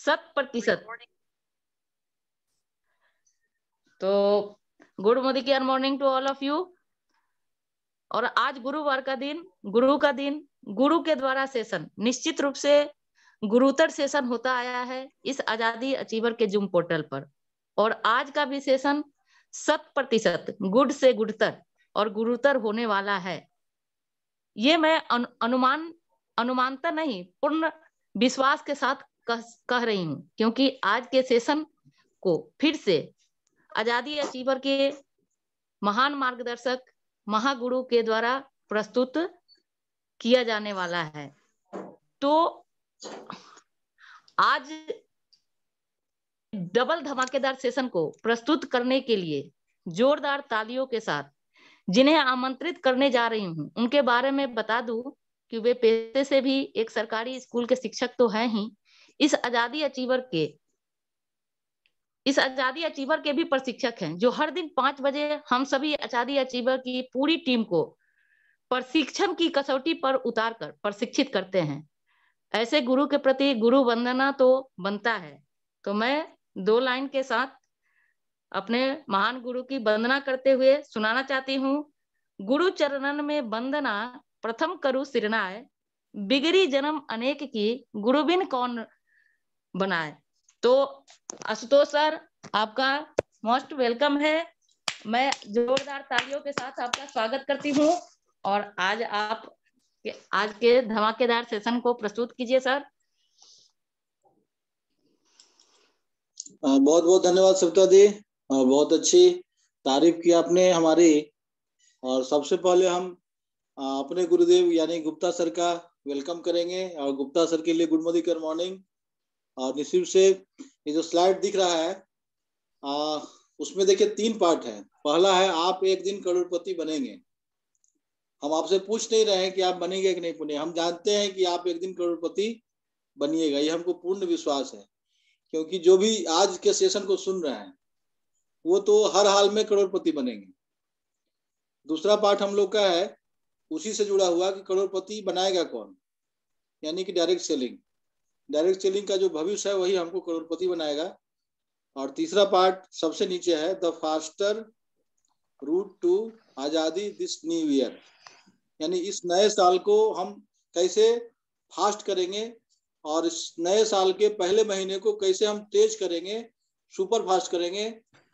शत प्रतिशत तो good Modicare morning to all of you और आज गुरुवार का दिन गुरु का दिन गुरु के द्वारा सेशन निश्चित रूप से गुरुतर सेशन होता आया है इस आजादी अचीवर के जूम पोर्टल पर और आज का भी सेशन शत प्रतिशत गुड से गुडतर और गुरुतर होने वाला है ये मैं अनुमान अनुमानता नहीं पूर्ण विश्वास के साथ कह कह रही हूँ क्योंकि आज के सेशन को फिर से आजादी अचीवर के महान मार्गदर्शक महागुरु के द्वारा प्रस्तुत किया जाने वाला है तो आज डबल धमाकेदार सेशन को प्रस्तुत करने के लिए जोरदार तालियों के साथ जिन्हें आमंत्रित करने जा रही हूँ उनके बारे में बता दूं कि वे पैसे से भी एक सरकारी स्कूल के शिक्षक तो हैं ही इस आजादी अचीवर के इस आजादी अचीवर के भी प्रशिक्षक हैं जो हर दिन पांच बजे हम सभी आजादी अचीवर की पूरी टीम को प्रशिक्षण की कसौटी पर उतार कर प्रशिक्षित करते हैं ऐसे गुरु के प्रति गुरु वंदना तो बनता है तो मैं दो लाइन के साथ अपने महान गुरु की वंदना करते हुए सुनाना चाहती हूँ गुरु चरणन में वंदना प्रथम करु सिरनाय बिगड़ी जन्म अनेक की गुरुबिन कौन बनाए तो आशुतोष सर आपका मोस्ट वेलकम है मैं जोरदार तालियों के साथ आपका स्वागत करती हूँ और आज आप आज के धमाकेदार सेशन को प्रस्तुत कीजिए सर बहुत बहुत धन्यवाद सविता दी और बहुत अच्छी तारीफ की आपने हमारी और सबसे पहले हम अपने गुरुदेव यानी गुप्ता सर का वेलकम करेंगे और गुप्ता सर के लिए गुड मॉर्निंग गुड मॉर्निंग और निशिव से ये जो स्लाइड दिख रहा है आ, उसमें देखिए तीन पार्ट है पहला है आप एक दिन करोड़पति बनेंगे हम आपसे पूछ नहीं रहे हैं कि आप बनेंगे कि नहीं बने हम जानते हैं कि आप एक दिन करोड़पति बनिएगा ये हमको पूर्ण विश्वास है क्योंकि जो भी आज के सेशन को सुन रहे हैं वो तो हर हाल में करोड़पति बनेंगे दूसरा पार्ट हम लोग का है उसी से जुड़ा हुआ कि करोड़पति बनाएगा कौन यानी कि डायरेक्ट सेलिंग डायरेक्ट सेलिंग का जो भविष्य है वही हमको करोड़पति बनाएगा और तीसरा पार्ट सबसे नीचे है द फास्टर रूट टू आजादी दिस न्यू ईयर यानी इस नए साल को हम कैसे फास्ट करेंगे और इस नए साल के पहले महीने को कैसे हम तेज करेंगे सुपर फास्ट करेंगे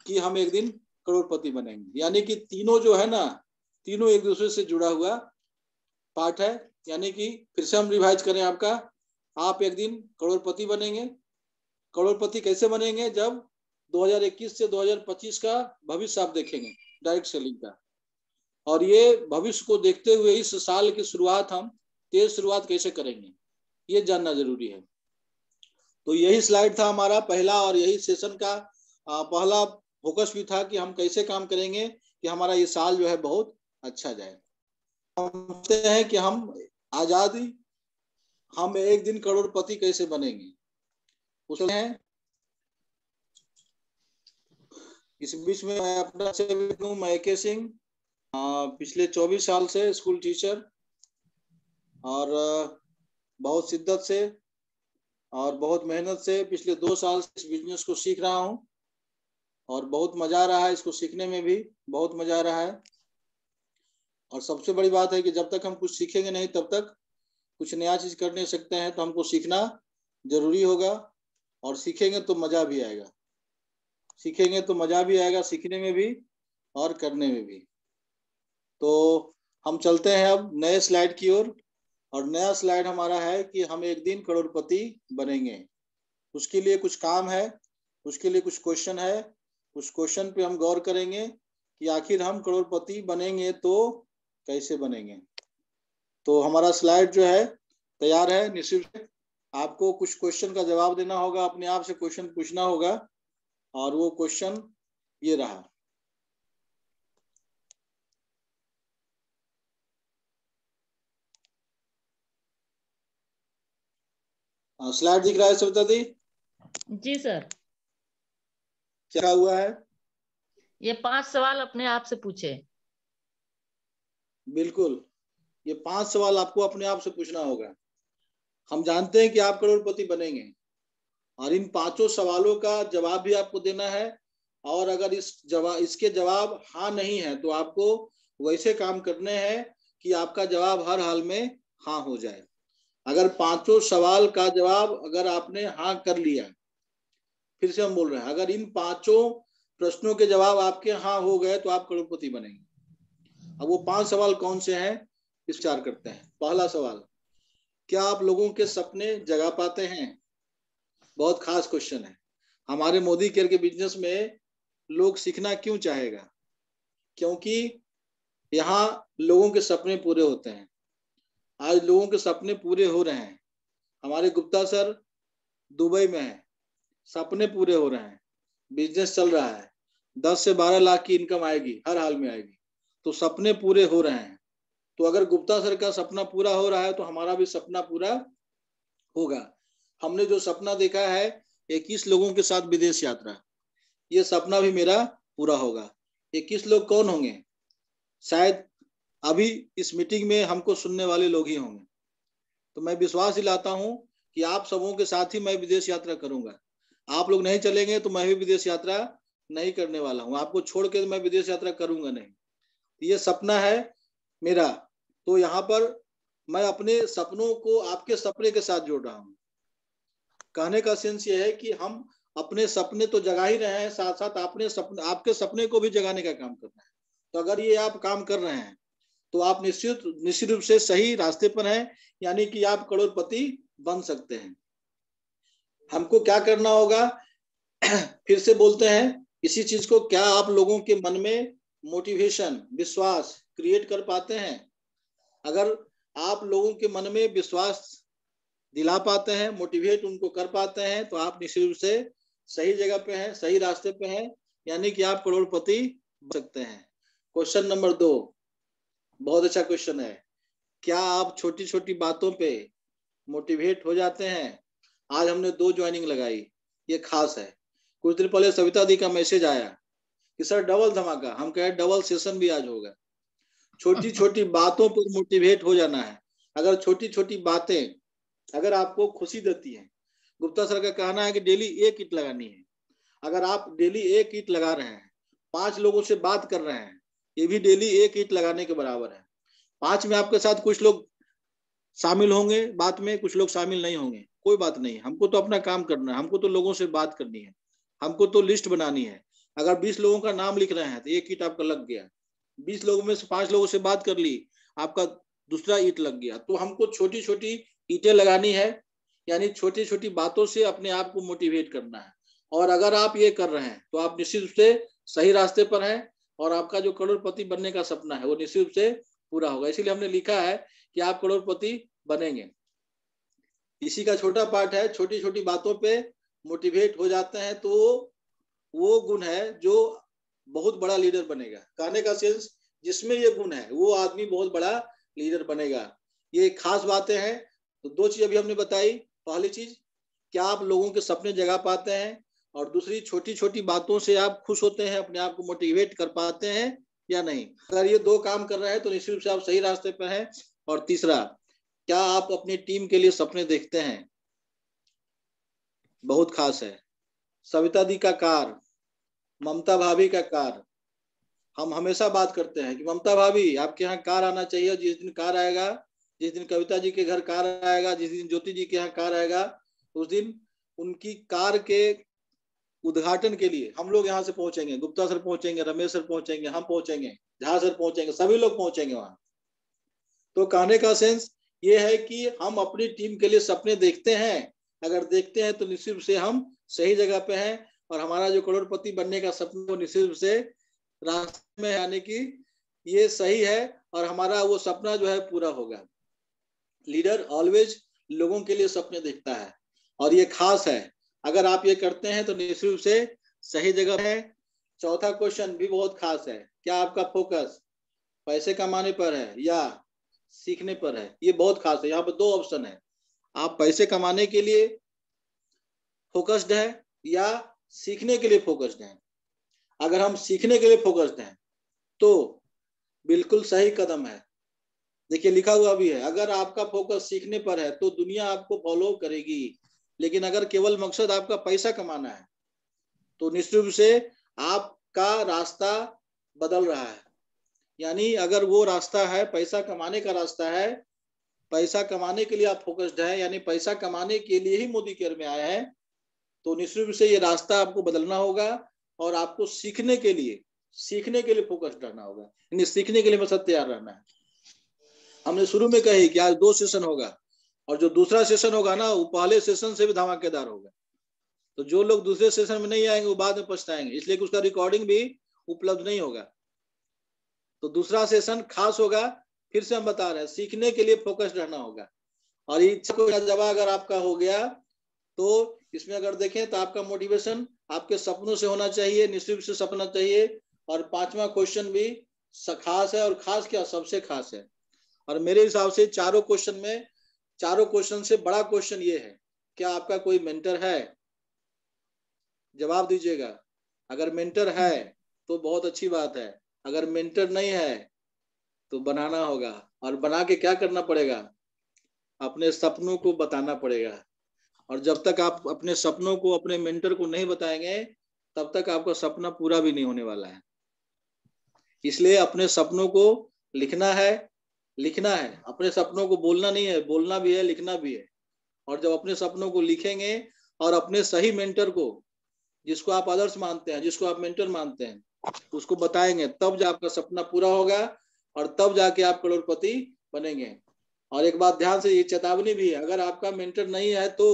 कि हम एक दिन करोड़पति बनेंगे यानी कि तीनों जो है ना तीनों एक दूसरे से जुड़ा हुआ पार्ट है यानी कि फिर से हम रिवाइज करें आपका आप एक दिन करोड़पति बनेंगे करोड़पति कैसे बनेंगे जब 2021 से 2025 का भविष्य आप देखेंगे डायरेक्ट सेलिंग का और ये भविष्य को देखते हुए इस साल की शुरुआत हम तेज शुरुआत कैसे करेंगे ये जानना जरूरी है तो यही स्लाइड था हमारा पहला और यही सेशन का पहला फोकस भी था कि हम कैसे काम करेंगे कि हमारा ये साल जो है बहुत अच्छा जाए हम हैं कि हम आजादी हम एक दिन करोड़पति कैसे बनेंगे हैं इस बीच में मैं अपना सेवक हूँ मैके सिंह पिछले 24 साल से स्कूल टीचर और बहुत शिद्दत से और बहुत मेहनत से पिछले दो साल से इस बिजनेस को सीख रहा हूँ और बहुत मजा आ रहा है इसको सीखने में भी बहुत मजा आ रहा है और सबसे बड़ी बात है कि जब तक हम कुछ सीखेंगे नहीं तब तक कुछ नया चीज कर नहीं सकते हैं तो हमको सीखना जरूरी होगा और सीखेंगे तो मजा भी आएगा सीखेंगे तो मजा भी आएगा सीखने में भी और करने में भी तो हम चलते हैं अब नए स्लाइड की ओर और, और नया स्लाइड हमारा है कि हम एक दिन करोड़पति बनेंगे उसके लिए कुछ काम है उसके लिए कुछ क्वेश्चन है उस क्वेश्चन पे हम गौर करेंगे कि आखिर हम करोड़पति बनेंगे तो कैसे बनेंगे तो हमारा स्लाइड जो है तैयार है निश्चित आपको कुछ क्वेश्चन का जवाब देना होगा अपने आप से क्वेश्चन पूछना होगा और वो क्वेश्चन ये रहा स्लाइड दिख रहा है सविता दी जी सर क्या हुआ है ये पांच सवाल अपने आप से पूछे बिल्कुल ये पांच सवाल आपको अपने आप से पूछना होगा हम जानते हैं कि आप करोड़पति बनेंगे और इन पांचों सवालों का जवाब भी आपको देना है और अगर इस जवाब इसके जवाब हाँ नहीं है तो आपको वैसे काम करने हैं कि आपका जवाब हर हाल में हाँ हो जाए अगर पांचों सवाल का जवाब अगर आपने हाँ कर लिया फिर से हम बोल रहे हैं अगर इन पांचों प्रश्नों के जवाब आपके हाँ हो गए तो आप करोड़पति बनेंगे अब वो पांच सवाल कौन से हैं विचार करते हैं पहला सवाल क्या आप लोगों के सपने जगा पाते हैं बहुत खास क्वेश्चन है हमारे मोदी केयर के बिजनेस में लोग सीखना क्यों चाहेगा क्योंकि यहाँ लोगों के सपने पूरे होते हैं आज लोगों के सपने पूरे हो रहे हैं हमारे गुप्ता सर दुबई में है सपने पूरे हो रहे हैं बिजनेस चल रहा है दस से बारह लाख की इनकम आएगी हर हाल में आएगी तो सपने पूरे हो रहे हैं तो अगर गुप्ता सर का सपना पूरा हो रहा है तो हमारा भी सपना पूरा होगा हमने जो सपना देखा है इक्कीस लोगों के साथ विदेश यात्रा ये सपना भी मेरा पूरा होगा इक्कीस लोग कौन होंगे शायद अभी इस मीटिंग में हमको सुनने वाले लोग ही होंगे तो मैं विश्वास दिलाता हूं कि आप सबों के साथ ही मैं विदेश यात्रा करूंगा आप लोग नहीं चलेंगे तो मैं भी विदेश यात्रा नहीं करने वाला हूँ आपको छोड़ के मैं विदेश यात्रा करूंगा नहीं ये सपना है मेरा तो यहाँ पर मैं अपने सपनों को आपके सपने के साथ जोड़ रहा हूँ कहने का सेंस ये है कि हम अपने सपने तो जगा ही रहे हैं साथ साथ अपने सपने आपके सपने को भी जगाने का काम कर रहे हैं तो अगर ये आप काम कर रहे हैं तो आप निश्चित निश्चित रूप से सही रास्ते पर हैं यानी कि आप करोड़पति बन सकते हैं हमको क्या करना होगा फिर से बोलते हैं इसी चीज को क्या आप लोगों के मन में मोटिवेशन विश्वास क्रिएट कर पाते हैं अगर आप लोगों के मन में विश्वास दिला पाते हैं मोटिवेट उनको कर पाते हैं तो आप निश्चित रूप से सही जगह पे हैं सही रास्ते पे हैं यानी कि आप करोड़पति बन सकते हैं क्वेश्चन नंबर दो बहुत अच्छा क्वेश्चन है क्या आप छोटी छोटी बातों पे मोटिवेट हो जाते हैं आज हमने दो ज्वाइनिंग लगाई ये खास है कुछ दिन पहले सविता दी का मैसेज आया कि सर डबल धमाका हम कहे डबल सेशन भी आज होगा छोटी छोटी बातों पर मोटिवेट हो जाना है अगर छोटी छोटी बातें अगर आपको खुशी देती है गुप्ता सर का कहना है कि डेली एक ईट लगानी है अगर आप डेली एक ईट लगा रहे हैं पांच लोगों से बात कर रहे हैं ये भी डेली एक ईट लगाने के बराबर है पांच में आपके साथ कुछ लोग शामिल होंगे बात में कुछ लोग शामिल नहीं होंगे कोई बात नहीं हमको तो अपना काम करना है हमको तो लोगों से बात करनी है हमको तो लिस्ट बनानी है अगर बीस लोगों का नाम लिख रहे हैं तो एक ईट आपका लग गया बीस लोगों में से पांच लोगों से बात कर ली आपका दूसरा ईट लग गया तो हमको छोटी छोटी ईटें लगानी है यानी छोटी छोटी बातों से अपने आप को मोटिवेट करना है और अगर आप ये कर रहे हैं तो आप निश्चित रूप से सही रास्ते पर हैं और आपका जो करोड़पति बनने का सपना है वो निश्चित रूप से पूरा होगा इसीलिए हमने लिखा है कि आप करोड़पति बनेंगे इसी का छोटा पार्ट है छोटी छोटी बातों पे मोटिवेट हो जाते हैं तो वो गुण है जो बहुत बड़ा लीडर बनेगा कहने का सेंस जिसमें ये गुण है वो आदमी बहुत बड़ा लीडर बनेगा ये खास बातें हैं तो दो चीज अभी हमने बताई पहली चीज क्या आप लोगों के सपने जगा पाते हैं और दूसरी छोटी छोटी बातों से आप खुश होते हैं अपने आप को मोटिवेट कर पाते हैं या नहीं अगर ये दो काम कर रहे हैं तो निश्चित रूप से आप सही रास्ते पर हैं और तीसरा क्या आप अपनी टीम के लिए सपने देखते हैं बहुत खास है सविता दी का कार ममता भाभी का कार हम हमेशा बात करते हैं कि ममता भाभी आपके यहाँ कार आना चाहिए जिस दिन कार आएगा जिस दिन कविता जी के घर कार आएगा जिस दिन ज्योति जी के यहाँ कार आएगा उस दिन उनकी कार के उद्घाटन के लिए हम लोग यहाँ से पहुंचेंगे गुप्ता सर पहुंचेंगे रमेश सर पहुंचेंगे हम पहुंचेंगे झा सर पहुंचेंगे सभी लोग पहुंचेंगे वहां तो कहने का सेंस ये है कि हम अपनी टीम के लिए सपने देखते हैं अगर देखते हैं तो निश्चित से हम सही जगह पे हैं और हमारा जो करोड़पति बनने का सपना वो निश्चित रूप से रास्ते में यानी कि ये सही है और हमारा वो सपना जो है पूरा होगा लीडर ऑलवेज लोगों के लिए सपने देखता है और ये खास है अगर आप ये करते हैं तो निश्चित रूप से सही जगह है चौथा क्वेश्चन भी बहुत खास है क्या आपका फोकस पैसे कमाने पर है या सीखने पर है ये बहुत खास है यहाँ पर दो ऑप्शन है आप पैसे कमाने के लिए फोकस्ड है या सीखने के लिए फोकस्ड हैं अगर हम सीखने के लिए फोकस्ड हैं तो बिल्कुल सही कदम है देखिए लिखा हुआ भी है अगर आपका फोकस सीखने पर है तो दुनिया आपको फॉलो करेगी लेकिन अगर केवल मकसद आपका पैसा कमाना है तो निश्चित रूप से आपका रास्ता बदल रहा है यानी अगर वो रास्ता है पैसा कमाने का रास्ता है पैसा कमाने के लिए आप फोकस्ड है यानी पैसा कमाने के लिए ही मोदी केयर में आए हैं तो निश्चित रूप से ये रास्ता आपको बदलना होगा और आपको सीखने के लिए सीखने के लिए फोकस रहना होगा यानी सीखने के लिए हमेशा तैयार रहना है हमने शुरू में कही कि आज दो सेशन होगा और जो दूसरा सेशन होगा ना वो पहले सेशन से भी धमाकेदार होगा तो जो लोग दूसरे सेशन में नहीं आएंगे वो बाद में पछताएंगे इसलिए कि उसका रिकॉर्डिंग भी उपलब्ध नहीं होगा तो दूसरा सेशन खास होगा फिर से हम बता रहे हैं सीखने के लिए फोकस रहना होगा और इच्छा को जवाब अगर आपका हो गया तो इसमें अगर देखें तो आपका मोटिवेशन आपके सपनों से होना चाहिए निश्चित से सपना चाहिए और पांचवा क्वेश्चन भी खास है और खास क्या सबसे खास है और मेरे हिसाब से चारों क्वेश्चन में चारों क्वेश्चन से बड़ा क्वेश्चन ये है क्या आपका कोई मेंटर है जवाब दीजिएगा अगर मेंटर है तो बहुत अच्छी बात है अगर मेंटर नहीं है तो बनाना होगा और बना के क्या करना पड़ेगा अपने सपनों को बताना पड़ेगा और जब तक आप अपने सपनों को अपने मेंटर को नहीं बताएंगे तब तक आपका सपना पूरा भी नहीं होने वाला है इसलिए अपने सपनों को लिखना है लिखना है अपने सपनों को बोलना नहीं है बोलना भी है लिखना भी है और जब अपने सपनों को लिखेंगे और अपने सही मेंटर को जिसको आप आदर्श मानते हैं जिसको आप मेंटर मानते हैं उसको बताएंगे तब जा आपका सपना पूरा होगा और तब जाके आप करोड़पति बनेंगे और एक बात ध्यान से ये चेतावनी भी है अगर आपका मेंटर नहीं है तो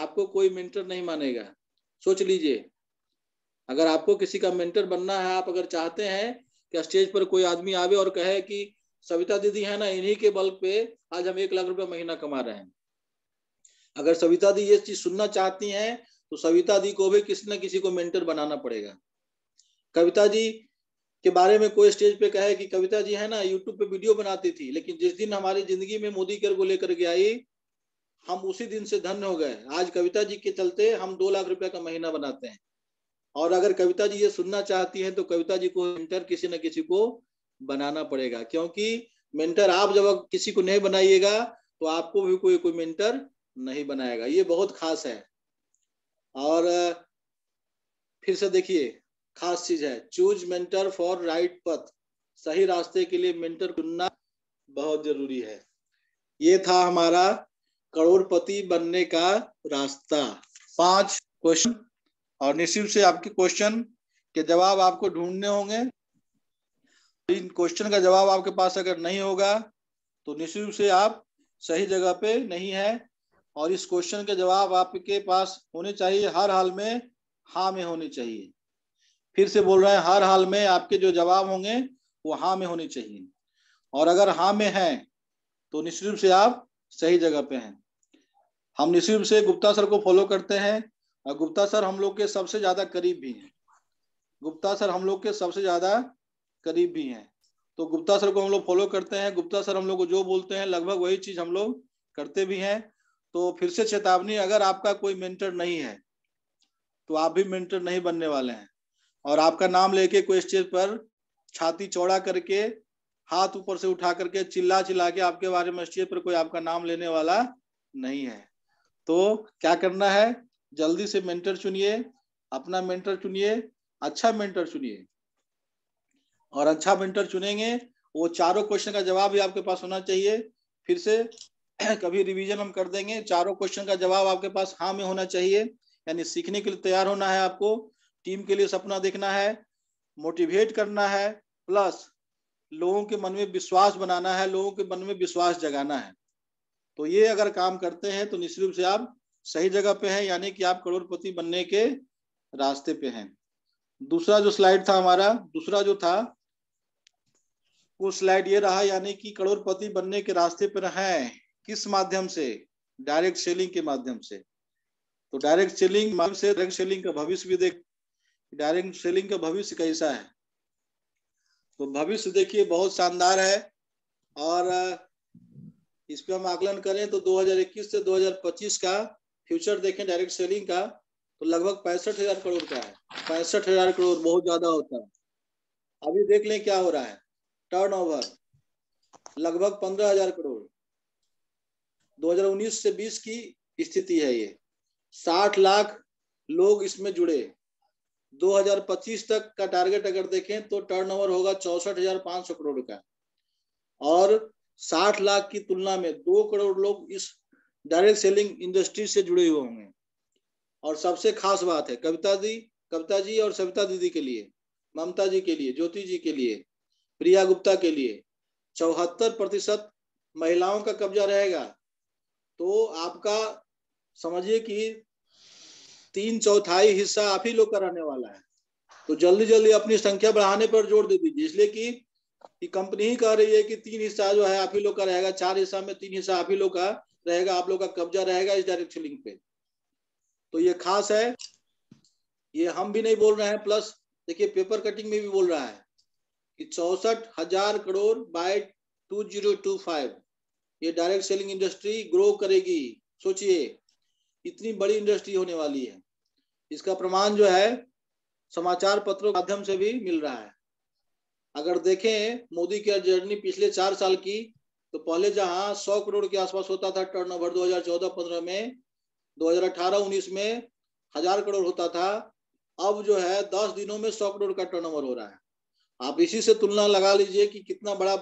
आपको कोई मेंटर नहीं मानेगा सोच लीजिए अगर आपको किसी का मेंटर बनना है आप अगर चाहते हैं कि स्टेज पर कोई आदमी आवे और कहे कि सविता दीदी है ना इन्हीं के बल पे आज हम एक लाख रुपए महीना कमा रहे हैं अगर सविता दी ये चीज सुनना चाहती हैं तो सविता दी को भी किसी न किसी को मेंटर बनाना पड़ेगा कविता जी के बारे में कोई स्टेज पे कहे कि कविता जी है ना यूट्यूब पे वीडियो बनाती थी लेकिन जिस दिन हमारी जिंदगी में मोदी केयर को लेकर के आई हम उसी दिन से धन्य हो गए आज कविता जी के चलते हम दो लाख रुपए का महीना बनाते हैं और अगर कविता जी ये सुनना चाहती है तो कविता जी को मेंटर किसी न किसी को बनाना पड़ेगा क्योंकि मेंटर आप जब किसी को नहीं बनाइएगा तो आपको भी कोई कोई मेंटर नहीं बनाएगा ये बहुत खास है और फिर से देखिए खास चीज है चूज मेंटर फॉर राइट पथ सही रास्ते के लिए मेंटर चुनना बहुत जरूरी है ये था हमारा करोड़पति बनने का रास्ता पांच क्वेश्चन और निश्चित से आपके क्वेश्चन के जवाब आपको ढूंढने होंगे इन क्वेश्चन का जवाब आपके पास अगर नहीं होगा तो निश्चित से आप सही जगह पे नहीं है और इस क्वेश्चन के जवाब आपके पास होने चाहिए हर हाल में हाँ में होने चाहिए फिर से बोल रहे हैं हर हाल में आपके जो जवाब होंगे वो हाँ में होने चाहिए और अगर हाँ में है तो निश्चित रूप से आप सही जगह पे हैं हम रूप से गुप्ता सर को फॉलो करते हैं और गुप्ता सर हम लोग के सबसे ज्यादा करीब भी हैं गुप्ता सर हम लोग के सबसे ज्यादा करीब भी हैं तो गुप्ता सर को हम लोग फॉलो करते हैं गुप्ता सर हम लोग को जो बोलते हैं लगभग वही चीज हम लोग करते भी हैं तो फिर से चेतावनी अगर आपका कोई मेंटर नहीं है तो आप भी मेंटर नहीं बनने वाले हैं और आपका नाम लेके कोई स्टेज पर छाती चौड़ा करके हाथ ऊपर से उठा करके चिल्ला चिल्ला के आपके बारे में स्टेज पर कोई आपका नाम लेने वाला नहीं है तो क्या करना है जल्दी से मेंटर चुनिए अपना मेंटर चुनिए अच्छा मेंटर चुनिए और अच्छा मेंटर चुनेंगे वो चारों क्वेश्चन का जवाब भी आपके पास होना चाहिए फिर से कभी रिवीजन हम कर देंगे चारों क्वेश्चन का जवाब आपके पास हाँ में होना चाहिए यानी सीखने के लिए तैयार होना है आपको टीम के लिए सपना देखना है मोटिवेट करना है प्लस लोगों के मन में विश्वास बनाना है लोगों के मन में विश्वास जगाना है तो ये अगर काम करते हैं तो निश्चित रूप से आप सही जगह पे हैं यानी कि आप करोड़पति बनने के रास्ते पे हैं दूसरा जो स्लाइड था हमारा दूसरा जो था वो स्लाइड ये रहा यानी कि करोड़पति बनने के रास्ते पर हैं किस माध्यम से डायरेक्ट सेलिंग के माध्यम से तो डायरेक्ट सेलिंग माध्यम से डायरेक्ट सेलिंग का भविष्य भी देख डायरेक्ट सेलिंग का भविष्य कैसा है तो भविष्य देखिए बहुत शानदार है और इस पर हम आकलन करें तो 2021 से 2025 का फ्यूचर देखें डायरेक्ट सेलिंग का तो लगभग पैंसठ हजार करोड़ का है पैंसठ हजार करोड़ बहुत ज्यादा होता है अभी देख लें क्या हो रहा है टर्नओवर लगभग पंद्रह हजार करोड़ 2019 से 20 की स्थिति है ये 60 लाख लोग इसमें जुड़े 2025 तक का टारगेट अगर देखें तो टर्नओवर होगा चौसठ करोड़ का और साठ लाख की तुलना में दो करोड़ लोग इस डायरेक्ट सेलिंग इंडस्ट्री से जुड़े हुए होंगे और सबसे खास बात है कविता जी कविता जी और सविता दीदी के लिए ममता जी के लिए ज्योति जी के लिए प्रिया गुप्ता के लिए चौहत्तर प्रतिशत महिलाओं का कब्जा रहेगा तो आपका समझिए कि तीन चौथाई हिस्सा आप ही लोग का रहने वाला है तो जल्दी जल्दी अपनी संख्या बढ़ाने पर जोर दे दीजिए इसलिए कि कि कंपनी ही कह रही है कि तीन हिस्सा जो है आप ही लोग का रहेगा चार हिस्सा में तीन हिस्सा आप ही लोग का रहेगा आप लोग का कब्जा रहेगा इस डायरेक्ट सेलिंग पे तो ये खास है ये हम भी नहीं बोल रहे हैं प्लस देखिए पेपर कटिंग में भी बोल रहा है कि चौसठ हजार करोड़ बाय 2025 ये डायरेक्ट सेलिंग इंडस्ट्री ग्रो करेगी सोचिए इतनी बड़ी इंडस्ट्री होने वाली है इसका प्रमाण जो है समाचार पत्रों के माध्यम से भी मिल रहा है अगर देखें मोदी की जर्नी पिछले चार साल की तो पहले जहां 100 करोड़ के आसपास होता था टर्नओवर 2014-15 में 2018-19 में हजार करोड़ होता था अब जो है 10 दिनों में 100 करोड़ का टर्नओवर हो रहा है आप इसी से तुलना लगा लीजिए कि कितना बड़ा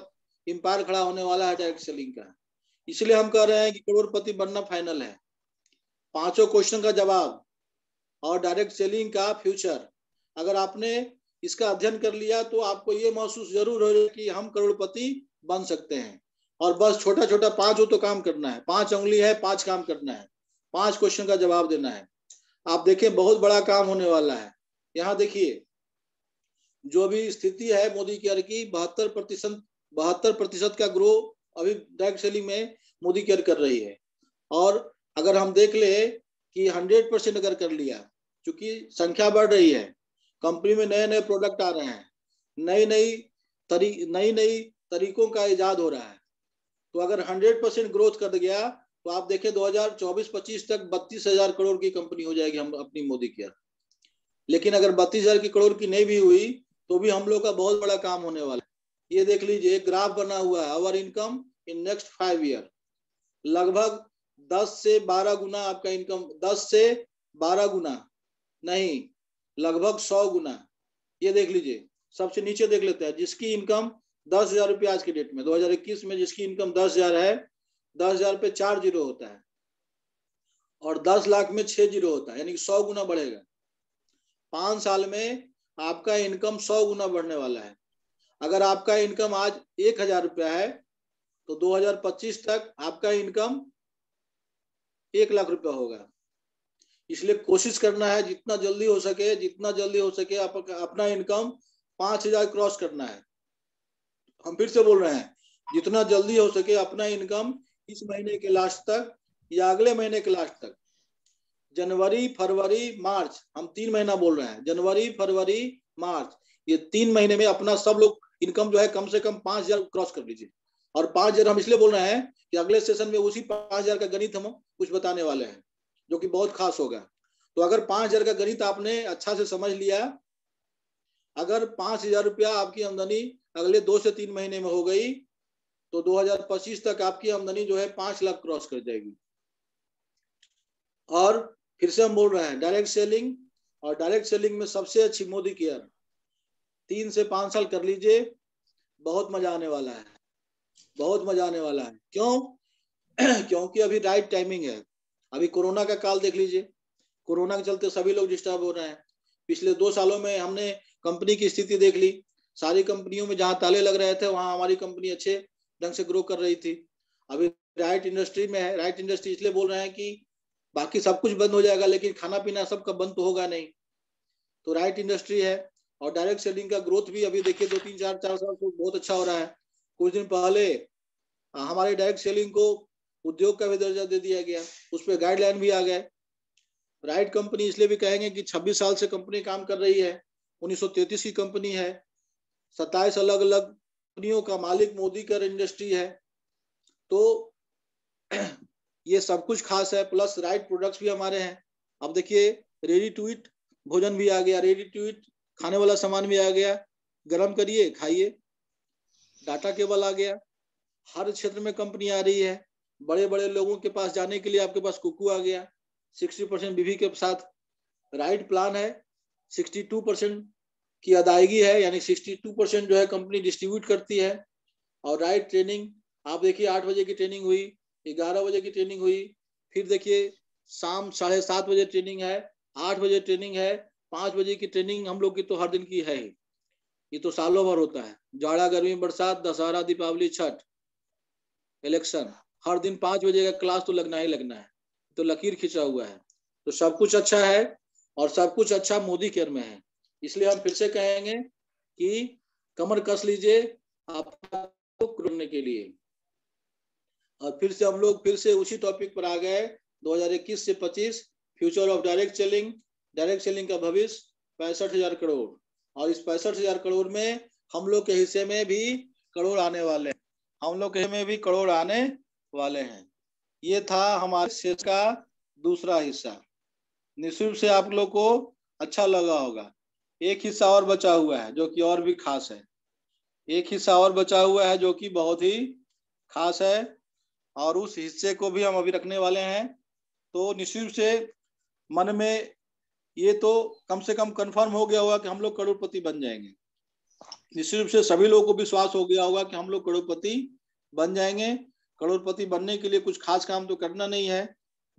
इम्पायर खड़ा होने वाला है डायरेक्ट सेलिंग का इसलिए हम कह रहे हैं कि करोड़पति बनना फाइनल है पांचों क्वेश्चन का जवाब और डायरेक्ट सेलिंग का फ्यूचर अगर आपने इसका अध्ययन कर लिया तो आपको ये महसूस जरूर हो कि हम करोड़पति बन सकते हैं और बस छोटा छोटा पांच हो तो काम करना है पांच उंगली है पांच काम करना है पांच क्वेश्चन का जवाब देना है आप देखें बहुत बड़ा काम होने वाला है यहाँ देखिए जो भी स्थिति है मोदी केयर की बहत्तर प्रतिशत बहत्तर प्रतिशत का ग्रो अभी डायरेक्ट सेलिंग में मोदी केयर कर रही है और अगर हम देख ले कि हंड्रेड परसेंट अगर कर लिया क्योंकि संख्या बढ़ रही है कंपनी में नए नए प्रोडक्ट आ रहे हैं नई नई तरी नई नई तरीकों का इजाद हो रहा है तो अगर 100 परसेंट ग्रोथ कर गया तो आप देखें 2024-25 तक बत्तीस हजार करोड़ की कंपनी हो जाएगी हम अपनी मोदी की लेकिन अगर बत्तीस हजार की करोड़ की नहीं भी हुई तो भी हम लोग का बहुत बड़ा काम होने वाला है ये देख लीजिए एक ग्राफ बना हुआ है our income in next five year लगभग 10 से 12 गुना आपका इनकम 10 से 12 गुना नहीं लगभग सौ गुना ये देख लीजिए सबसे नीचे देख लेते हैं जिसकी इनकम दस हजार रुपये आज के डेट में 2021 में जिसकी इनकम दस हजार है दस हजार पे चार जीरो होता है और दस लाख में छह जीरो होता है यानी कि सौ गुना बढ़ेगा पांच साल में आपका इनकम सौ गुना बढ़ने वाला है अगर आपका इनकम आज एक हजार रुपया है तो 2025 तक आपका इनकम एक लाख रुपया होगा इसलिए कोशिश करना है जितना जल्दी हो सके जितना जल्दी हो सके आप अपना इनकम पांच हजार क्रॉस करना है हम फिर से बोल रहे हैं जितना जल्दी हो सके अपना इनकम इस महीने के लास्ट तक या अगले महीने के लास्ट तक जनवरी फरवरी मार्च हम तीन महीना बोल रहे हैं जनवरी फरवरी मार्च ये तीन महीने में अपना सब लोग इनकम जो है कम से कम पांच हजार क्रॉस कर लीजिए और पांच हजार हम इसलिए बोल रहे हैं कि अगले सेशन में उसी पांच हजार का गणित हम कुछ बताने वाले हैं जो कि बहुत खास होगा तो अगर पांच हजार का गणित आपने अच्छा से समझ लिया अगर पांच हजार रुपया आपकी आमदनी अगले दो से तीन महीने में हो गई तो 2025 तक आपकी आमदनी जो है पांच लाख क्रॉस कर जाएगी और फिर से हम बोल रहे हैं डायरेक्ट सेलिंग और डायरेक्ट सेलिंग में सबसे अच्छी मोदी केयर तीन से पांच साल कर लीजिए बहुत मजा आने वाला है बहुत मजा आने वाला है क्यों क्योंकि अभी राइट टाइमिंग है अभी कोरोना का काल देख लीजिए कोरोना के चलते सभी लोग डिस्टर्ब हो रहे हैं पिछले दो सालों में हमने कंपनी की स्थिति देख ली सारी कंपनियों में जहाँ ताले लग रहे थे वहाँ हमारी कंपनी अच्छे ढंग से ग्रो कर रही थी अभी राइट इंडस्ट्री में है राइट इंडस्ट्री इसलिए बोल रहे हैं कि बाकी सब कुछ बंद हो जाएगा लेकिन खाना पीना सबका बंद तो होगा नहीं तो राइट इंडस्ट्री है और डायरेक्ट सेलिंग का ग्रोथ भी अभी देखिए दो तीन चार चार साल से बहुत अच्छा हो रहा है कुछ दिन पहले हमारे डायरेक्ट सेलिंग को उद्योग का भी दर्जा दे दिया गया पर गाइडलाइन भी आ गए राइट कंपनी इसलिए भी कहेंगे कि 26 साल से कंपनी काम कर रही है 1933 की कंपनी है 27 अलग अलग कंपनियों का मालिक मोदी कर इंडस्ट्री है तो ये सब कुछ खास है प्लस राइट प्रोडक्ट्स भी हमारे हैं अब देखिए रेडी टू इट भोजन भी आ गया रेडी टू इट खाने वाला सामान भी आ गया गर्म करिए खाइए डाटा केबल आ गया हर क्षेत्र में कंपनी आ रही है बड़े बड़े लोगों के पास जाने के लिए आपके पास कुकू आ गया सिक्सटी परसेंट बीवी के साथ राइट प्लान है सिक्सटी टू परसेंट की अदायगी है यानी सिक्सटी टू परसेंट जो है कंपनी डिस्ट्रीब्यूट करती है और राइट ट्रेनिंग आप देखिए आठ बजे की ट्रेनिंग हुई ग्यारह बजे की ट्रेनिंग हुई फिर देखिए शाम साढ़े सात बजे ट्रेनिंग है आठ बजे ट्रेनिंग है पांच बजे की ट्रेनिंग हम लोग की तो हर दिन की है ही ये तो सालों भर होता है जाड़ा गर्मी बरसात दशहरा दीपावली छठ इलेक्शन हर दिन पांच बजे का क्लास तो लगना ही लगना है तो लकीर खिंचा हुआ है तो सब कुछ अच्छा है और सब कुछ अच्छा मोदी केयर में है इसलिए हम फिर से कहेंगे कि कमर कस लीजिए आपको करने के लिए और फिर से हम लोग फिर से उसी टॉपिक पर आ गए 2021 से 25 future of direct selling direct selling का भविष्य पैंसठ हजार करोड़ और इस पैंसठ हजार करोड़ में हम लोग के हिस्से में भी करोड़ आने वाले हैं हम लोग के में भी करोड़ आने वाले हैं ये था हमारे शेष का दूसरा हिस्सा निश्चित से आप लोग को अच्छा लगा होगा एक हिस्सा और बचा हुआ है जो कि और भी खास है एक हिस्सा और बचा हुआ है जो कि बहुत ही खास है और उस हिस्से को भी हम अभी रखने वाले हैं तो निश्चित से मन में ये तो कम से कम कंफर्म हो गया होगा कि हम लोग करोड़पति बन जाएंगे निश्चित रूप से सभी लोगों को विश्वास हो गया होगा कि हम लोग करोड़पति बन जाएंगे करोड़पति बनने के लिए कुछ खास काम तो करना नहीं है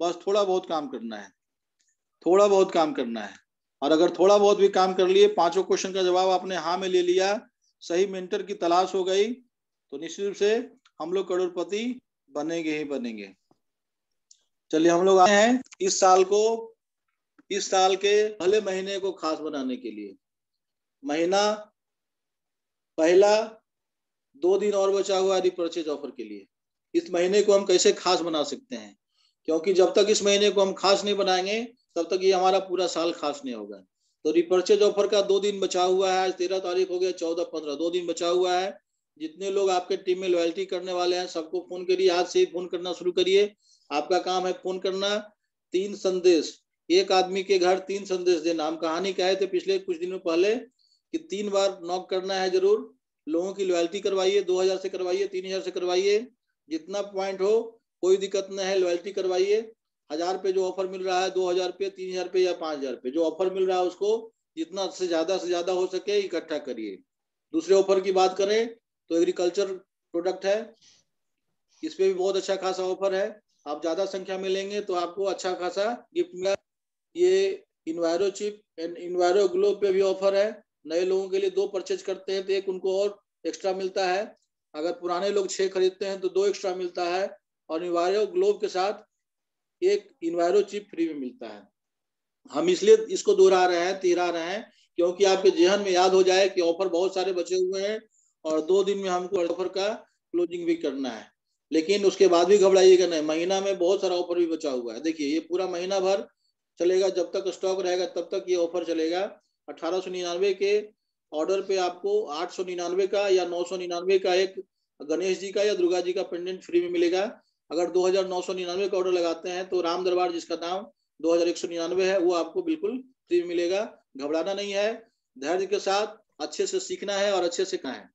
बस थोड़ा बहुत काम करना है थोड़ा बहुत काम करना है और अगर थोड़ा बहुत भी काम कर लिए पांचों क्वेश्चन का जवाब आपने हाँ में ले लिया सही मेंटर की तलाश हो गई तो निश्चित रूप से हम लोग करोड़पति बनेंगे ही बनेंगे चलिए हम लोग आए हैं इस साल को इस साल के पहले महीने को खास बनाने के लिए महीना पहला दो दिन और बचा हुआ रिपर्चेज ऑफर के लिए इस महीने को हम कैसे खास बना सकते हैं क्योंकि जब तक इस महीने को हम खास नहीं बनाएंगे तब तक ये हमारा पूरा साल खास नहीं होगा तो रिपर्चेज ऑफर का दो दिन बचा हुआ है आज तेरह तारीख हो गया चौदह पंद्रह दो दिन बचा हुआ है जितने लोग आपके टीम में लॉयल्टी करने वाले हैं सबको फोन करिए आज से ही फोन करना शुरू करिए आपका काम है फोन करना तीन संदेश एक आदमी के घर तीन संदेश देना हम कहानी कहे थे तो पिछले कुछ दिनों पहले कि तीन बार नॉक करना है जरूर लोगों की लॉयल्टी करवाइए हजार से करवाइए हजार से करवाइए जितना पॉइंट हो कोई दिक्कत नहीं है लॉयल्टी करवाइए हजार पे जो ऑफर मिल रहा है दो हजार पे तीन हजार पे या पांच हजार पे जो ऑफर मिल रहा है उसको जितना से ज्यादा से ज्यादा हो सके इकट्ठा करिए दूसरे ऑफर की बात करें तो एग्रीकल्चर प्रोडक्ट है इस पे भी बहुत अच्छा खासा ऑफर है आप ज्यादा संख्या में लेंगे तो आपको अच्छा खासा गिफ्ट मिला ये Enviro Chip and Enviro Globe पे भी ऑफर है नए लोगों के लिए दो परचेज करते हैं तो एक उनको और एक्स्ट्रा मिलता है अगर पुराने लोग छह खरीदते हैं तो दो एक्स्ट्रा मिलता है और इन्वायरो ग्लोब के साथ एक इन्वायरो चिप फ्री में मिलता है हम इसलिए इसको दोहरा रहे हैं तिहरा रहे हैं क्योंकि आपके जहन में याद हो जाए कि ऑफर बहुत सारे बचे हुए हैं और दो दिन में हमको ऑफर का क्लोजिंग भी करना है लेकिन उसके बाद भी घबराइएगा नहीं महीना में बहुत सारा ऑफर भी बचा हुआ है देखिए ये पूरा महीना भर चलेगा जब तक स्टॉक रहेगा तब तक ये ऑफर चलेगा अठारह के ऑर्डर पे आपको आठ सौ निन्यानवे का या नौ सौ निन्यानवे का एक गणेश जी का या दुर्गा जी का पेंडेंट फ्री में मिलेगा अगर दो हजार नौ सौ निन्यानवे का ऑर्डर लगाते हैं तो राम दरबार जिसका नाम दो हजार एक सौ निन्यानवे है वो आपको बिल्कुल फ्री में मिलेगा घबराना नहीं है धैर्य के साथ अच्छे से सीखना है और अच्छे से कहा है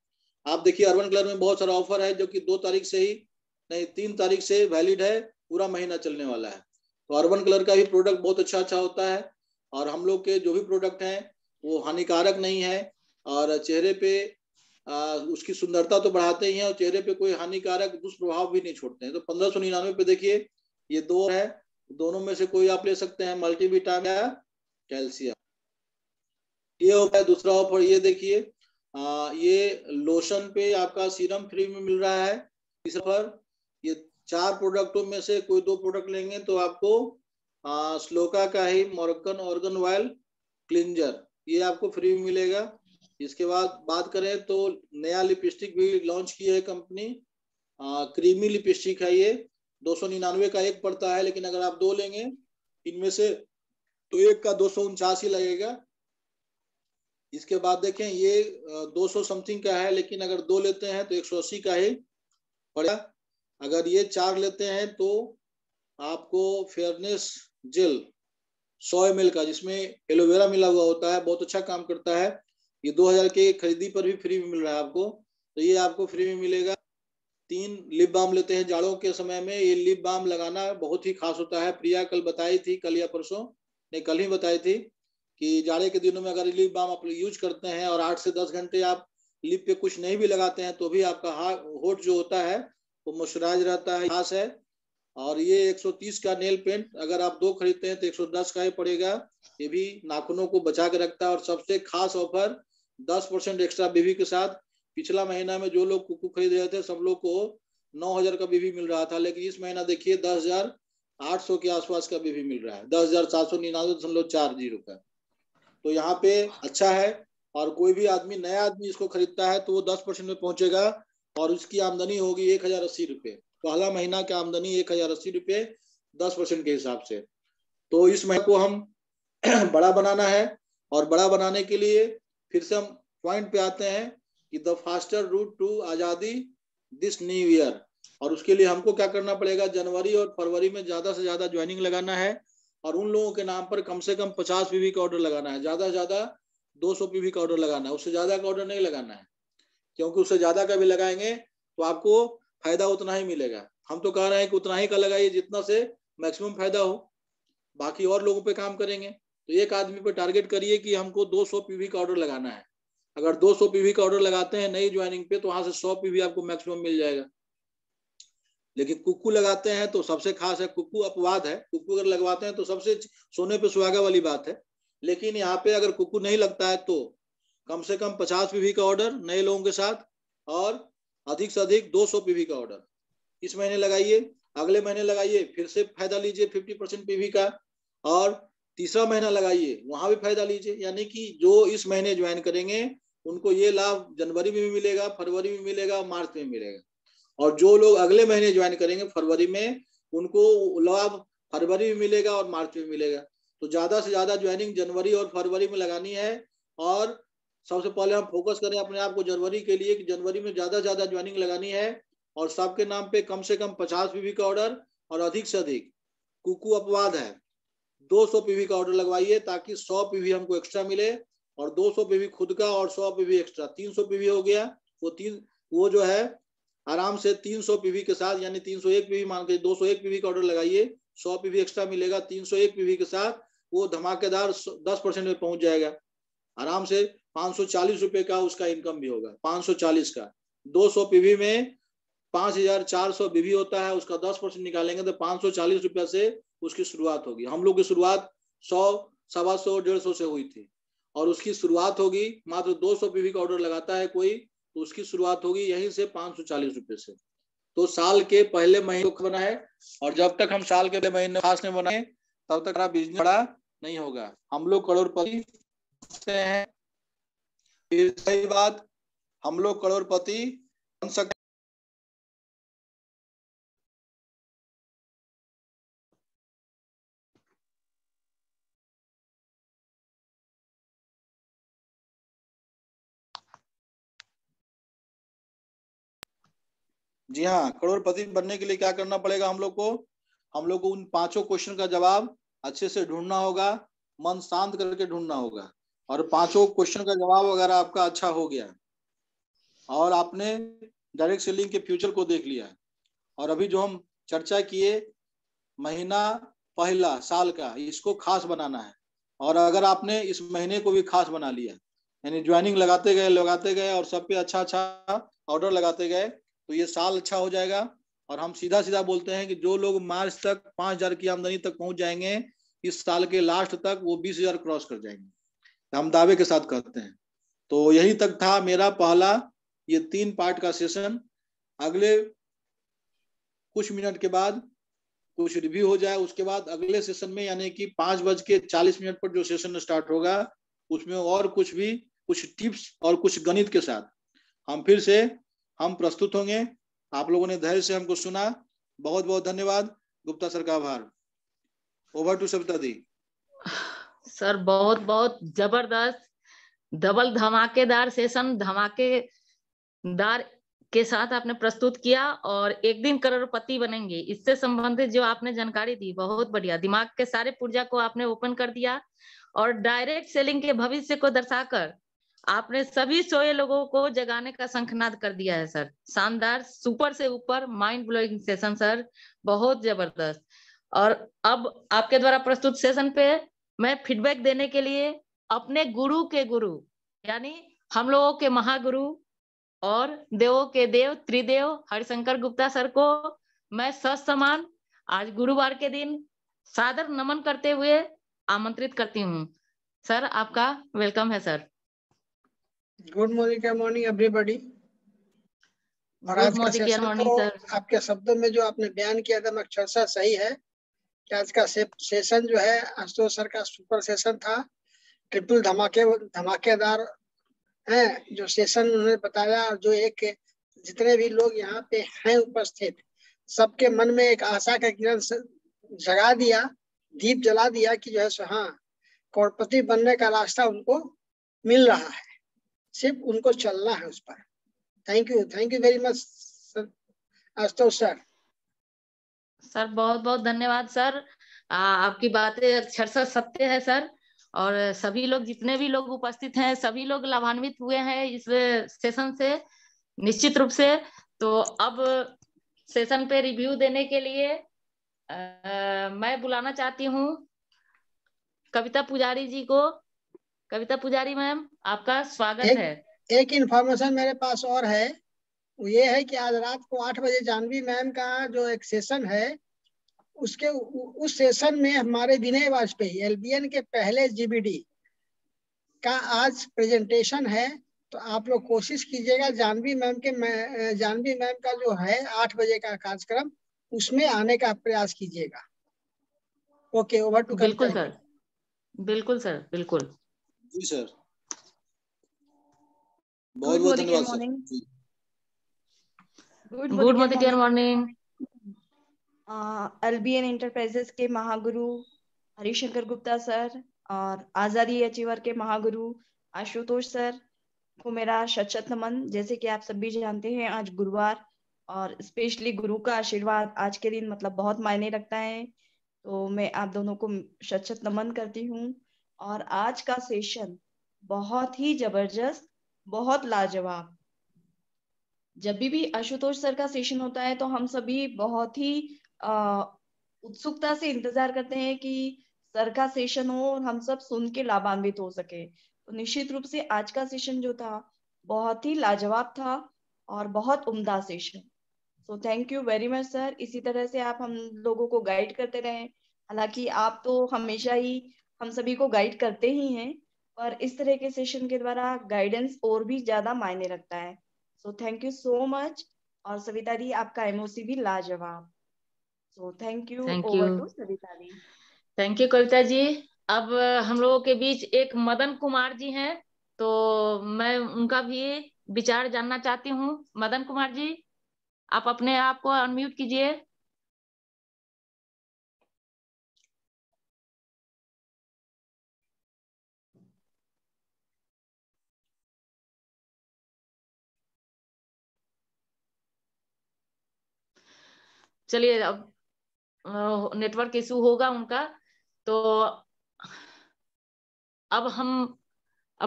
आप देखिए अर्बन कलर में बहुत सारा ऑफर है जो कि दो तारीख से ही नहीं तीन तारीख से वैलिड है पूरा महीना चलने वाला है तो अर्बन कलर का भी प्रोडक्ट बहुत अच्छा अच्छा होता है और हम लोग के जो भी प्रोडक्ट हैं वो हानिकारक नहीं है और चेहरे पे आ, उसकी सुंदरता तो बढ़ाते ही हैं और चेहरे पे कोई हानिकारक दुष्प्रभाव भी नहीं छोड़ते हैं तो पंद्रह सौ निन्यानवे पे देखिए ये दो है दोनों में से कोई आप ले सकते हैं मल्टीविटाम या ये हो गया दूसरा ऑफर ये देखिए ये लोशन पे आपका सीरम फ्री में मिल रहा है इस पर ये चार प्रोडक्टों में से कोई दो प्रोडक्ट लेंगे तो आपको आ, स्लोका का ही मोरक्कन ऑर्गन ऑयल क्लिंजर ये आपको फ्री में मिलेगा इसके बाद बात करें तो नया लिपस्टिक भी लॉन्च की है कंपनी क्रीमी लिपस्टिक है ये दो सौ निन्यानवे का एक पड़ता है लेकिन अगर आप दो लेंगे इनमें से तो एक का दो सौ लगेगा इसके बाद देखें ये दो सौ समथिंग का है लेकिन अगर दो लेते हैं तो एक सौ अस्सी का ही पड़ेगा अगर ये चार लेते हैं तो आपको फेयरनेस जेल सौ एम का जिसमें एलोवेरा मिला हुआ होता है बहुत अच्छा काम करता है ये 2000 के खरीदी पर भी फ्री में मिल रहा है आपको तो ये आपको फ्री में मिलेगा तीन लिप बाम लेते हैं जाड़ों के समय में ये लिप बाम लगाना बहुत ही खास होता है प्रिया कल बताई थी कल या परसों ने कल ही बताई थी कि जाड़े के दिनों में अगर लिप बाम आप यूज करते हैं और आठ से दस घंटे आप लिप पे कुछ नहीं भी लगाते हैं तो भी आपका होठ जो होता है वो मॉइस्चराइज रहता है खास है और ये 130 का नेल पेंट अगर आप दो खरीदते हैं तो 110 का ही पड़ेगा ये भी नाखूनों को बचा के रखता है और सबसे खास ऑफर दस परसेंट एक्स्ट्रा बीवी के साथ पिछला महीना में जो लोग कुकू खरीद रहे थे सब लोग को नौ हजार का बीवी मिल रहा था लेकिन इस महीना देखिए दस हजार आठ सौ के आसपास का बीवी मिल रहा है दस हजार सात सौ निन्यानवे दशमलव चार जीरो का तो यहाँ पे अच्छा है और कोई भी आदमी नया आदमी इसको खरीदता है तो वो दस परसेंट में पहुंचेगा और उसकी आमदनी होगी एक हजार अस्सी रुपये पहला महीना की आमदनी एक हजार अस्सी रुपये दस परसेंट के हिसाब से तो इस महीने को हम बड़ा बनाना है और बड़ा बनाने के लिए फिर से हम पॉइंट पे आते हैं कि द फास्टर रूट टू आजादी दिस न्यू ईयर और उसके लिए हमको क्या करना पड़ेगा जनवरी और फरवरी में ज्यादा से ज्यादा ज्वाइनिंग लगाना है और उन लोगों के नाम पर कम से कम पचास पीवी का ऑर्डर लगाना है ज्यादा से ज्यादा दो सौ पीवी का ऑर्डर लगाना है उससे ज्यादा का ऑर्डर नहीं लगाना है क्योंकि उससे ज्यादा का भी लगाएंगे तो आपको फायदा उतना ही मिलेगा हम तो कह रहे हैं कि उतना ही का लगाइए जितना से मैक्सिमम फायदा हो बाकी और लोगों पर काम करेंगे तो एक आदमी पर टारगेट करिए कि हमको 200 सौ पीवी का ऑर्डर लगाना है अगर 200 सौ पीवी का ऑर्डर लगाते हैं नई ज्वाइनिंग पे तो वहां से 100 पीवी आपको मैक्सिमम मिल जाएगा लेकिन कुकू लगाते हैं तो सबसे खास है कुकू अपवाद है कुकू अगर लगवाते हैं तो सबसे सोने पे सुहागा वाली बात है लेकिन यहाँ पे अगर कुकू नहीं लगता है तो कम से कम पचास पीवी का ऑर्डर नए लोगों के साथ और अधिक से अधिक दो पीवी का ऑर्डर इस महीने लगाइए अगले महीने लगाइए फिर से फायदा लीजिए फिफ्टी परसेंट पीवी का और तीसरा महीना लगाइए वहां भी फायदा लीजिए यानी कि जो इस महीने ज्वाइन करेंगे उनको ये लाभ जनवरी में भी मिलेगा फरवरी में मिलेगा मार्च में मिलेगा और जो लोग अगले महीने ज्वाइन करेंगे फरवरी में उनको लाभ फरवरी में मिलेगा और मार्च में मिलेगा तो ज्यादा से ज्यादा ज्वाइनिंग जनवरी और फरवरी में लगानी है और सबसे पहले हम फोकस करें अपने आप को जनवरी के लिए कि जनवरी में ज्यादा से ज्यादा ज्वाइनिंग लगानी है और सबके नाम पे कम से कम पचास बीवी का ऑर्डर और अधिक से अधिक कुकू अपवाद है 200 पीवी का ऑर्डर लगवाइए ताकि 100 पीवी हमको एक्स्ट्रा मिले और 200 पीवी खुद का और 100 पीवी एक्स्ट्रा 300 पीवी हो गया वो तीन वो जो है आराम से 300 पीवी के साथ यानी 301 पीवी मान के 201 पीवी का ऑर्डर लगाइए 100 पीवी एक्स्ट्रा मिलेगा 301 पीवी के साथ वो धमाकेदार 10 परसेंट में पहुंच जाएगा आराम से चालीस रुपए का उसका इनकम भी होगा चालीस का सौ पीवी में सौ बीवी होता है उसका दस परसेंट निकालेंगे तो चालीस रुपया से उसकी शुरुआत होगी हम लोग की शुरुआत सौ सवा सौ डेढ़ सौ से हुई थी और उसकी शुरुआत होगी मात्र दो सौ पीवी का ऑर्डर लगाता है कोई तो उसकी शुरुआत होगी यहीं से पांच सौ चालीस रुपए से तो साल के पहले महीने को बना है और जब तक हम साल के महीने खास नहीं बनाए तब तक हमारा बिजनेस बड़ा नहीं होगा हम लोग करोड़पति हैं सही बात हम लोग करोड़पति बन सकते जी हाँ करोड़पति बनने के लिए क्या करना पड़ेगा हम लोग को हम लोग को उन पांचों क्वेश्चन का जवाब अच्छे से ढूंढना होगा मन शांत करके ढूंढना होगा और पांचों क्वेश्चन का जवाब अगर आपका अच्छा हो गया और आपने डायरेक्ट सेलिंग के फ्यूचर को देख लिया और अभी जो हम चर्चा किए महीना पहला साल का इसको खास बनाना है और अगर आपने इस महीने को भी खास बना लिया यानी ज्वाइनिंग लगाते गए लगाते गए और सब पे अच्छा अच्छा ऑर्डर लगाते गए तो ये साल अच्छा हो जाएगा और हम सीधा सीधा बोलते हैं कि जो लोग मार्च तक पांच हजार की आमदनी तक पहुंच जाएंगे इस साल के लास्ट तक वो बीस हजार क्रॉस कर जाएंगे हम दावे के साथ कहते हैं तो यही तक था मेरा पहला ये तीन पार्ट का सेशन अगले कुछ मिनट के बाद कुछ रिव्यू हो जाए उसके बाद अगले सेशन में यानी कि पांच बज के चालीस मिनट पर जो सेशन स्टार्ट होगा उसमें और कुछ भी कुछ टिप्स और कुछ गणित के साथ हम फिर से हम प्रस्तुत होंगे आप लोगों ने धैर्य से हमको सुना बहुत बहुत धन्यवाद गुप्ता सर का आभार over to Savita di sir बहुत बहुत जबरदस्त डबल धमाकेदार सेशन धमाकेदार के साथ आपने प्रस्तुत किया और एक दिन करोड़पति बनेंगे इससे संबंधित जो आपने जानकारी दी बहुत बढ़िया दिमाग के सारे पूर्जा को आपने ओपन कर दिया और डायरेक्ट सेलिंग के भविष्य को दर्शाकर आपने सभी सोए लोगों को जगाने का शंखनाद कर दिया है सर शानदार सुपर से ऊपर माइंड ब्लोइंग सेशन सर बहुत जबरदस्त और अब आपके द्वारा प्रस्तुत सेशन पे मैं फीडबैक देने के लिए अपने गुरु के गुरु यानी हम लोगों के महागुरु और देवों के देव त्रिदेव हरिशंकर गुप्ता सर को मैं ससमान आज गुरुवार के दिन सादर नमन करते हुए आमंत्रित करती हूँ सर आपका वेलकम है सर गुड मॉर्निंग क्या मॉर्निंग एवरीबॉडी और तो आपके शब्दों में जो आपने बयान किया था अक्षरशा सही है कि आज का से, सेशन जो है तो सर का सुपर सेशन था ट्रिपल धमाके धमाकेदार है जो सेशन उन्होंने बताया और जो एक जितने भी लोग यहाँ पे हैं उपस्थित सबके मन में एक आशा का किरण जगा दिया दीप जला दिया कि जो है सो हाँ करोड़पति बनने का रास्ता उनको मिल रहा है सिर्फ उनको चलना है उस पर thank you thank you very much sir आस्तव सर सर बहुत बहुत धन्यवाद सर आ, आपकी बातें अक्षरशः सत्य है सर और सभी लोग जितने भी लोग उपस्थित हैं सभी लोग लाभान्वित हुए हैं इस सेशन से निश्चित रूप से तो अब सेशन पे रिव्यू देने के लिए आ, मैं बुलाना चाहती हूँ कविता पुजारी जी को कविता पुजारी मैम आपका स्वागत एक, है एक इन्फॉर्मेशन मेरे पास और है वो ये है कि आज रात को आठ बजे जानवी मैम का जो एक सेशन है उसके उस सेशन में हमारे विनय वाजपेयी एलबीएन के पहले जीबीडी का आज प्रेजेंटेशन है तो आप लोग कोशिश कीजिएगा जानवी मैम के जानवी मैम का जो है आठ बजे का कार्यक्रम उसमें आने का प्रयास कीजिएगा ओके ओवर टू बिल्कुल सर बिल्कुल सर बिल्कुल जी सर बहुत बहुत धन्यवाद sir good morning dear morning LBN enterprises के महागुरु हरिशंकर गुप्ता सर और आजादी अचीवर के महागुरु आशुतोष सर को मेरा सचत नमन जैसे कि आप सभी जानते हैं आज गुरुवार और स्पेशली गुरु का आशीर्वाद आज के दिन मतलब बहुत मायने रखता है तो मैं आप दोनों को सचत नमन करती हूँ और आज का सेशन बहुत ही जबरदस्त बहुत लाजवाब जब भी आशुतोष सर का सेशन होता है तो हम सभी बहुत ही उत्सुकता से इंतजार करते हैं कि सर का सेशन हो और हम सब सुन के लाभान्वित हो सके तो निश्चित रूप से आज का सेशन जो था बहुत ही लाजवाब था और बहुत उम्दा session so thank you very much sir इसी तरह से आप हम लोगों को गाइड करते रहे हालांकि आप तो हमेशा ही हम सभी को गाइड करते ही हैं और इस तरह के सेशन के द्वारा गाइडेंस और भी ज्यादा मायने रखता है so thank you so much और सविता दी आपका एमओसी भी लाजवाब so thank you thank you Savita di thank you Kavita ji अब हम लोगों के बीच एक मदन कुमार जी हैं तो मैं उनका भी विचार जानना चाहती हूँ मदन कुमार जी आप अपने आप को अनम्यूट कीजिए चलिए अब नेटवर्क इशू होगा उनका तो अब हम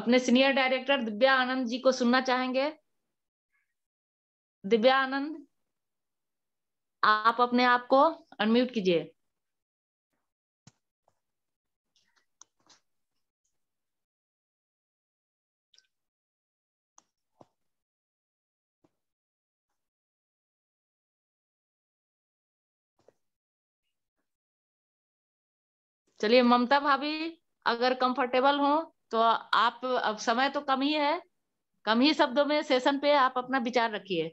अपने सीनियर डायरेक्टर दिव्या आनंद जी को सुनना चाहेंगे दिव्या आनंद आप अपने आप को अनम्यूट कीजिए चलिए ममता भाभी अगर कंफर्टेबल हो तो आप अब समय तो कम ही है कम ही शब्दों में सेशन पे आप अपना विचार रखिए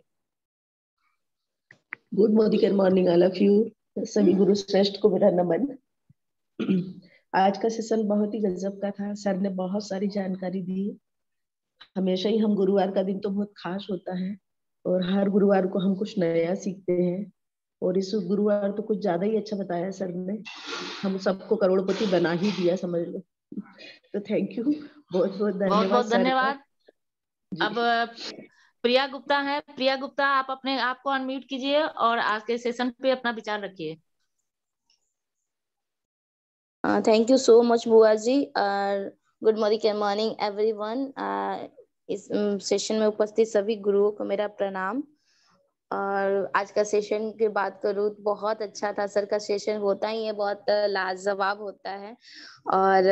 good Modi morning I love you सभी गुरु श्रेष्ठ को मेरा नमन आज का सेशन बहुत ही गजब का था सर ने बहुत सारी जानकारी दी हमेशा ही हम गुरुवार का दिन तो बहुत खास होता है और हर गुरुवार को हम कुछ नया सीखते हैं और इस गुरुवार तो कुछ ज्यादा ही अच्छा बताया सर ने हम सबको करोड़पति बना ही दिया समझ लो तो थैंक यू बहुत बहुत धन्यवाद बहुत धन्यवाद अब प्रिया गुप्ता है प्रिया गुप्ता आप अपने आप को अनम्यूट कीजिए और आज के सेशन पे अपना विचार रखिए थैंक यू सो मच बुआ जी और गुड मॉर्निंग मॉर्निंग एवरीवन इस सेशन में उपस्थित सभी गुरुओं को मेरा प्रणाम और आज का सेशन की बात करूँ तो बहुत अच्छा था सर का सेशन होता ही है बहुत लाजवाब होता है और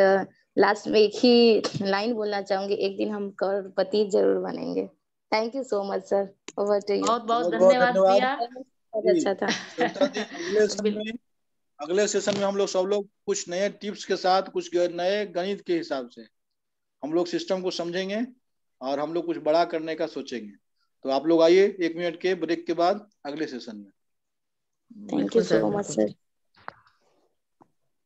लास्ट में एक ही लाइन बोलना चाहूंगी एक दिन हम करोड़पति जरूर बनेंगे thank you so much sir over to you बहुत बहुत धन्यवाद बहुत अच्छा था अगले सेशन में अगले सेशन में हम लोग सब लोग कुछ नए टिप्स के साथ कुछ नए गणित के हिसाब से हम लोग सिस्टम को समझेंगे और हम लोग कुछ बड़ा करने का सोचेंगे तो आप लोग आइए एक मिनट के ब्रेक के बाद अगले सेशन में thank you so much sir